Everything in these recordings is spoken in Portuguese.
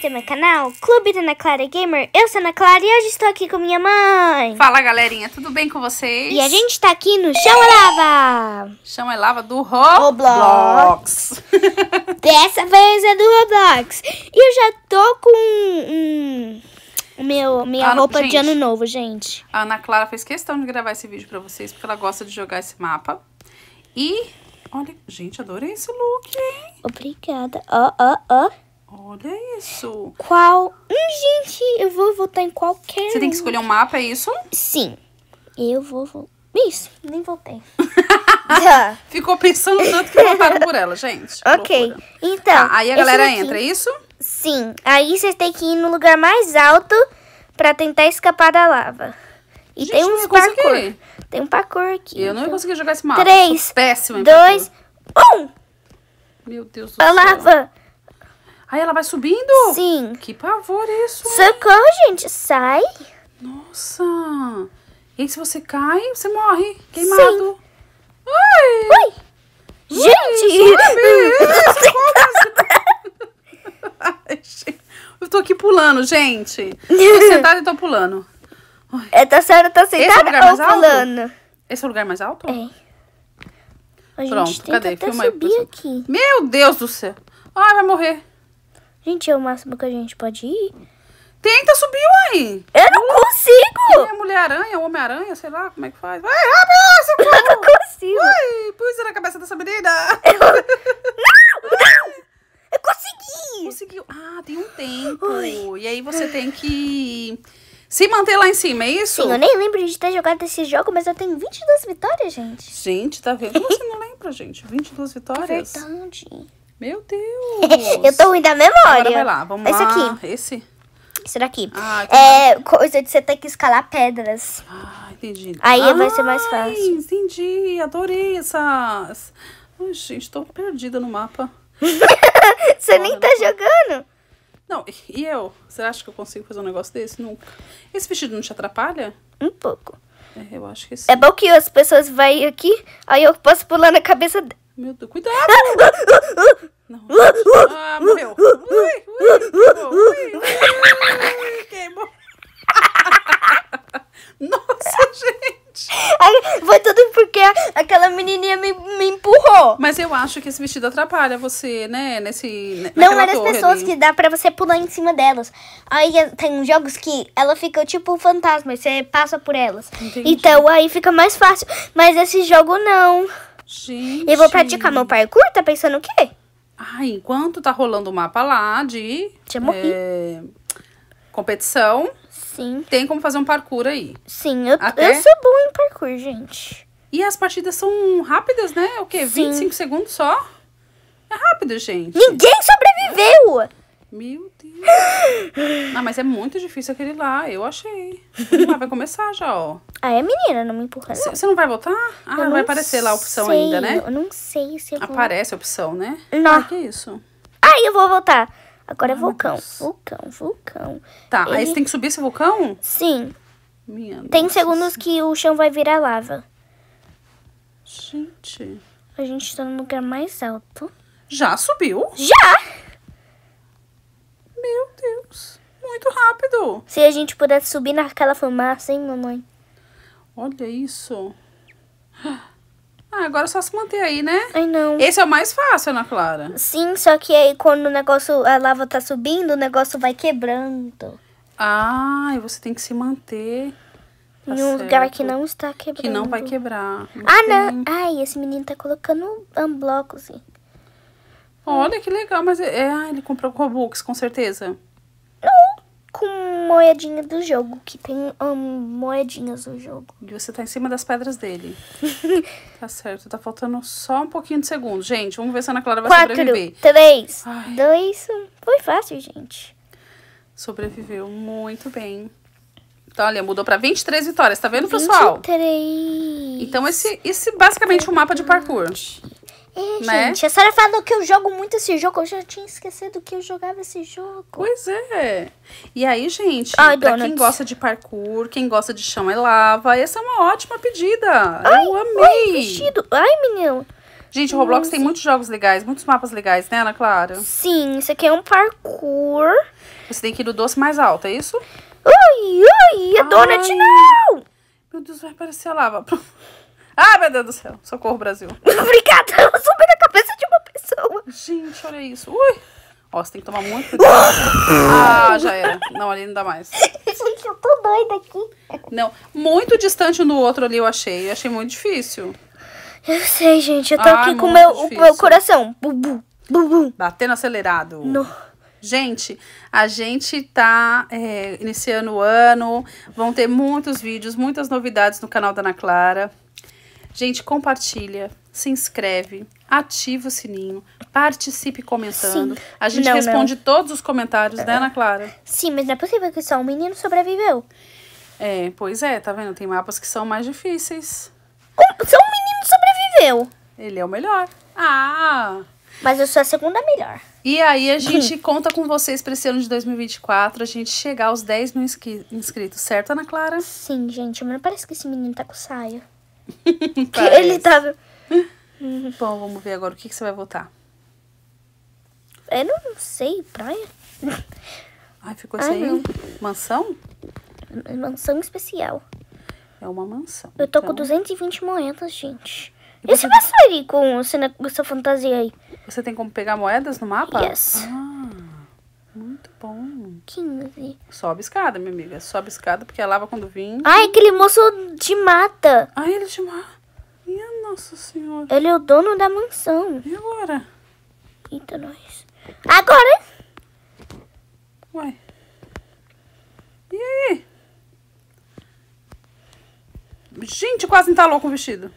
inscrito no meu canal, Clube da Ana Clara Gamer. Eu sou a Ana Clara e hoje estou aqui com minha mãe. Fala galerinha, tudo bem com vocês? E a gente está aqui no Chão é Lava. Chão é Lava do Roblox. Roblox. Dessa vez é do Roblox. E eu já tô com um, meu, minha Ana, roupa gente, de ano novo, gente. A Ana Clara fez questão de gravar esse vídeo para vocês porque ela gosta de jogar esse mapa. E... Olha, gente, adorei esse look, hein? Obrigada. Ó, ó, ó. Olha isso. Qual. Hum, gente, eu vou votar em qualquer. Você tem que escolher um mapa, é isso? Sim. Eu vou. Isso, nem voltei. Tá. Ficou pensando tanto que votaram por ela, gente. Ok. Loucura. Então. Tá, aí a galera daqui... entra, é isso? Sim. Aí vocês têm que ir no lugar mais alto para tentar escapar da lava. E gente, tem uns parkour. Tem um parkour aqui. Eu então. não ia então. conseguir jogar esse mapa. Três. Péssimo, Dois. Um! Meu Deus do a céu. A lava. Aí ela vai subindo? Sim. Que pavor isso. Mãe. Socorro, gente. Sai. Nossa. E se você cai, você morre. Queimado. Sim. Ai! Gente. Oi, Eu tô aqui pulando, gente. Eu tô sentada e tô pulando. É tá senhora tá é sentada é ou pulando? Alto? Esse é o lugar mais alto? É. A gente Pronto, cadê? Filma aí. Meu Deus do céu. Ai, vai morrer. Gente, é o máximo que a gente pode ir. Tenta subir, aí. Eu não uh, consigo! É Mulher-Aranha, é Homem-Aranha, sei lá como é que faz. Vai, rápido! Eu não consigo! Ai, pus na cabeça dessa menina! Eu... Não! Ai. Não! Eu consegui! Conseguiu. Ah, tem um tempo. Ui. E aí você tem que se manter lá em cima, é isso? Sim, eu nem lembro de ter jogado esse jogo, mas eu tenho 22 vitórias, gente. Gente, tá vendo? Você não lembra, gente? 22 vitórias? É verdade. Meu Deus! eu tô ruim da memória. Agora vai lá, vamos Esse lá. aqui. Esse? Esse daqui. Ah, é coisa de você ter que escalar pedras. Ah, entendi. Aí vai ah, ser mais fácil. Entendi, adorei essas... Ai, gente, tô perdida no mapa. você Olha, nem tá não... jogando. Não, e eu? Você acha que eu consigo fazer um negócio desse? Nunca. Esse vestido não te atrapalha? Um pouco. É, eu acho que é sim. É bom que as pessoas vão aqui, aí eu posso pular na cabeça meu Deus, cuidado! Não. Ah, morreu. Ui, ui, ui, ui, queimou. Nossa, gente! foi tudo porque aquela menininha me, me empurrou. Mas eu acho que esse vestido atrapalha você, né? Nesse. Né, não, era as pessoas ali. que dá pra você pular em cima delas. Aí tem jogos que ela fica tipo um fantasma, você passa por elas. Entendi. Então aí fica mais fácil. Mas esse jogo não. Gente. Eu vou praticar meu parkour? Tá pensando o quê? Ah, enquanto tá rolando o mapa lá de. Já morri. É, competição. Sim. Tem como fazer um parkour aí. Sim, eu, Até... eu sou boa em parkour, gente. E as partidas são rápidas, né? O quê? Sim. 25 segundos só? É rápido, gente. Ninguém sobreviveu! Meu Deus. Ah, mas é muito difícil aquele lá. Eu achei. Vamos lá, vai começar já, ó. Ah, é menina, não me empurra. Você não vai voltar? Ah, não vai aparecer lá a opção ainda, né? Eu não sei se eu vou... Aparece a opção, né? Não. Ah, que é isso? Ah, eu vou voltar. Agora é ah, é vulcão. Vulcão, vulcão. Tá, Ele... aí você tem que subir esse vulcão? Sim. Minha tem nossa. segundos que o chão vai virar lava. Gente. A gente tá no lugar mais alto. Já subiu? Já! muito rápido. Se a gente pudesse subir naquela fumaça, hein, mamãe? Olha isso. Ah, agora é só se manter aí, né? Ai, não. Esse é o mais fácil, Ana Clara. Sim, só que aí quando o negócio, a lava tá subindo, o negócio vai quebrando. Ah, e você tem que se manter. Tá em um certo. lugar que não está quebrando. Que não vai quebrar. Ah, não ah, tem. não. Ai, esse menino tá colocando um bloco, assim. Olha que legal, mas é, é ah, ele comprou com a Robux, com certeza com moedinha do jogo, que tem um, moedinhas no jogo. E você tá em cima das pedras dele. tá certo, tá faltando só um pouquinho de segundo. Gente, vamos ver se a Ana Clara vai Quatro, sobreviver. três, Ai. dois... Foi fácil, gente. Sobreviveu muito bem. Então, olha, mudou para 23 vitórias, tá vendo, pessoal? 23. Então, esse, esse basicamente é um mapa de parkour. É, né? gente, a senhora falou que eu jogo muito esse jogo. Eu já tinha esquecido que eu jogava esse jogo. Pois é. E aí, gente, Ai, pra donuts. quem gosta de parkour, quem gosta de chão é lava, essa é uma ótima pedida. Ai, eu amei. Ai, vestido. Ai, menino. Gente, o Roblox tem muitos jogos legais, muitos mapas legais, né, Ana Clara? Sim, isso aqui é um parkour. Você tem que ir do doce mais alto, é isso? Ui, ui, a é donut não! Meu Deus, vai aparecer a lava. Ah, meu Deus do céu. Socorro, Brasil. Obrigada. Gente, olha isso. Ui! Ó, você tem que tomar muito cuidado. ah, já era. Não, ali não dá mais. Gente, eu tô doida aqui. Não, muito distante um do outro ali eu achei. Eu achei muito difícil. Eu sei, gente. Eu tô ah, aqui com meu, o meu coração. Bubu, bubu. Batendo acelerado. No. Gente, a gente tá é, iniciando o ano. Vão ter muitos vídeos, muitas novidades no canal da Ana Clara. Gente, compartilha, se inscreve, ativa o sininho Participe comentando. Sim. A gente não, responde não. todos os comentários, né, é. Ana Clara? Sim, mas não é possível que só um menino sobreviveu. É, pois é, tá vendo? Tem mapas que são mais difíceis. só um menino sobreviveu. Ele é o melhor. Ah! Mas eu sou a segunda melhor. E aí a gente hum. conta com vocês para esse ano de 2024, a gente chegar aos 10 mil inscritos, certo, Ana Clara? Sim, gente, mas não parece que esse menino tá com saia. ele tava... Bom, vamos ver agora o que, que você vai votar. Eu não sei, praia. Ai, ficou sem Ai, mansão? É mansão especial. É uma mansão. Eu tô então... com 220 moedas, gente. E, se você... vai sair com essa fantasia aí? Você tem como pegar moedas no mapa? Yes. Ah, muito bom. 15. Sobe escada, minha amiga. Sobe escada porque ela é lava quando vim. Ai, aquele moço te mata. Ai, ah, ele te é mata. Minha nossa senhora. Ele é o dono da mansão. E agora? Eita, nós. Agora. Uai. E aí? Gente, quase entalou tá com o vestido.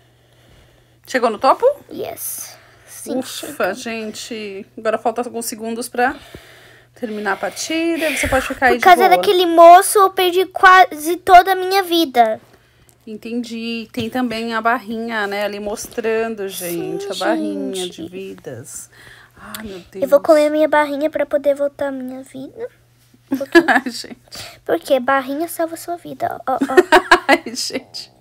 Chegou no topo? Yes. Sim, Ufa, chegou. gente. Agora falta alguns segundos pra terminar a partida. Você pode ficar aí Por causa de boa. daquele moço, eu perdi quase toda a minha vida. Entendi. Tem também a barrinha, né? Ali mostrando, gente, Sim, a barrinha de vidas. Ai, ah, meu Deus. Eu vou comer minha barrinha para poder voltar à minha vida. gente. Porque barrinha salva sua vida. Ó, ó, Ai, gente.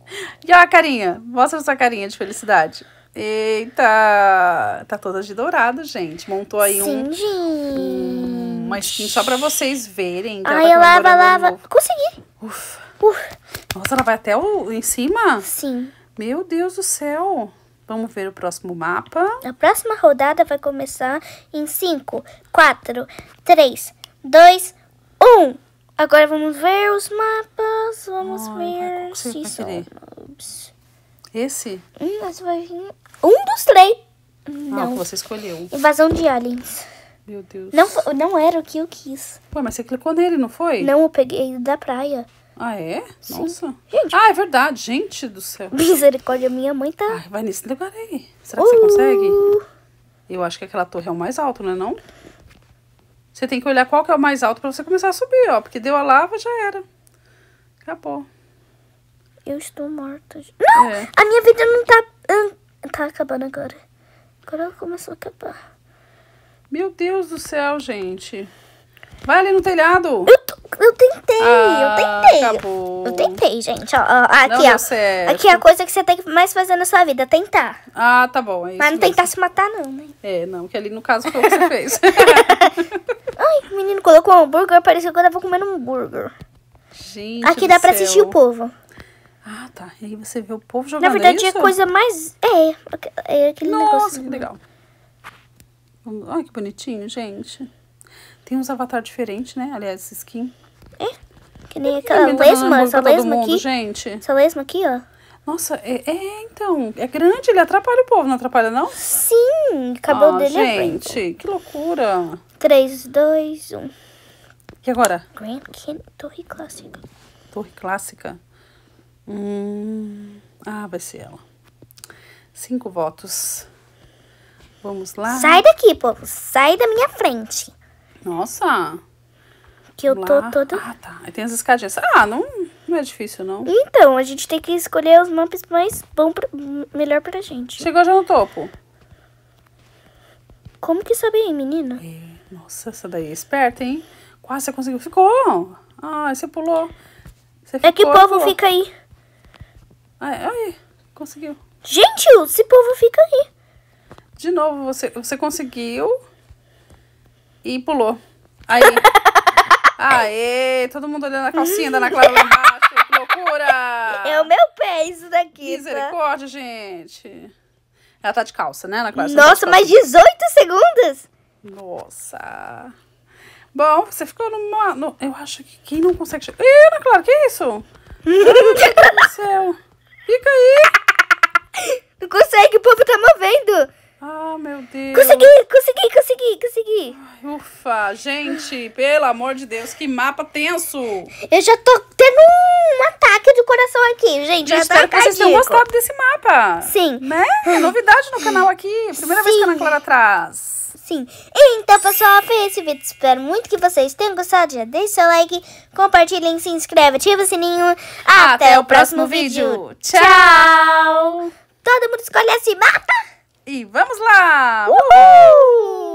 E ó a carinha. Mostra sua carinha de felicidade. Eita! Tá toda de dourado, gente. Montou aí Sim, um, Sim. uma skin só pra vocês verem. Ai, tá lava, lava. Novo. Consegui. Ufa. Ufa. Nossa, ela vai até o, em cima? Sim. Meu Deus do céu. Vamos ver o próximo mapa. A próxima rodada vai começar em 5, 4, 3, 2, 1. Agora vamos ver os mapas. Vamos oh, ver se somos. Esse? Hum, mas vai vir um dos três. Ah, não. Ah, você escolheu. Invasão de aliens. Meu Deus. Não, não era o que eu quis. Pô, mas você clicou nele, não foi? Não, eu peguei da praia. Ah, é? Sim. Nossa. Gente, ah, é verdade. Gente do céu. Misericórdia, minha mãe tá. Ai, vai nesse lugar aí. Será que uh. você consegue? Eu acho que aquela torre é o mais alto, não é não? Você tem que olhar qual que é o mais alto para você começar a subir, ó. Porque deu a lava, já era. Acabou. Eu estou morta. Não! É. A minha vida não tá... Hum, tá acabando agora. Agora começou a acabar. Meu Deus do céu, gente. Vai ali no telhado eu tentei, ah, eu tentei. Acabou. Eu tentei, gente. Ó, ó aqui, não ó. Certo. Aqui é a coisa que você tem que mais fazer na sua vida, tentar. Ah, tá bom. É Mas não mesmo. tentar se matar, não, né? É, não, que ali no caso foi o que você fez. Ai, o menino colocou um hambúrguer, parecia que eu tava comendo um hambúrguer. Gente. Aqui dá céu. pra assistir o povo. Ah, tá. E aí você vê o povo jogando. Na é verdade, é, isso? é coisa mais. É, é aquele Nossa, negócio. Nossa, que legal. Olha que bonitinho, gente. Tem uns avatar diferentes, né? Aliás, skin. Que nem aquela Imita lesma, essa lesma mundo, aqui. Gente. Essa lesma aqui, ó. Nossa, é, é, então, é grande, ele atrapalha o povo, não atrapalha não? Sim, o cabelo ah, dele gente, é Gente, que loucura. 3, 2, 1. E agora? Grand Canyon, Torre Clássica. Torre Clássica? Hum, ah, vai ser ela. Cinco votos. Vamos lá? Sai daqui, povo, sai da minha frente. Nossa que eu tô toda. Ah, tá. Aí tem as escadinhas. Ah, não, não é difícil, não. Então, a gente tem que escolher os mapas mais bom pra... melhor pra gente. Chegou já no topo. Como que sabe aí, menina? É, nossa, essa daí é esperta, hein? Quase você conseguiu. Ficou! Ah, você pulou. Você ficou, é que o povo pulou. fica aí. Ai, conseguiu. Gente, esse povo fica aí. De novo, você, você conseguiu e pulou. Aí. Aê, todo mundo olhando a calcinha da Ana Clara lá embaixo. Que loucura! É o meu pé isso daqui. Tá? Misericórdia, tá? gente. Ela tá de calça, né, Ana Clara? Você tá Nossa, tá mais 18 segundos? Nossa. Bom, você ficou numa... No, eu acho que quem não consegue... Chegar... Ih, Ana Clara, que isso? Meu Deus do céu. Fica aí. Não consegue, o povo tá movendo. Ah, meu Deus. Consegui, consegui. Ufa, gente, pelo amor de Deus, que mapa tenso. Eu já tô tendo um ataque do coração aqui, gente. Eu espero que vocês tenham gostado desse mapa. Sim. Né? É novidade no canal aqui. Primeira Sim. vez que a Ana Clara traz. Sim. Então, pessoal, foi esse vídeo. Espero muito que vocês tenham gostado. Já deixe seu like, compartilhem, se inscreve, ativa o sininho. Até, Até o próximo, próximo vídeo. vídeo. Tchau! Todo mundo escolhe esse mapa! E vamos lá! Uhul!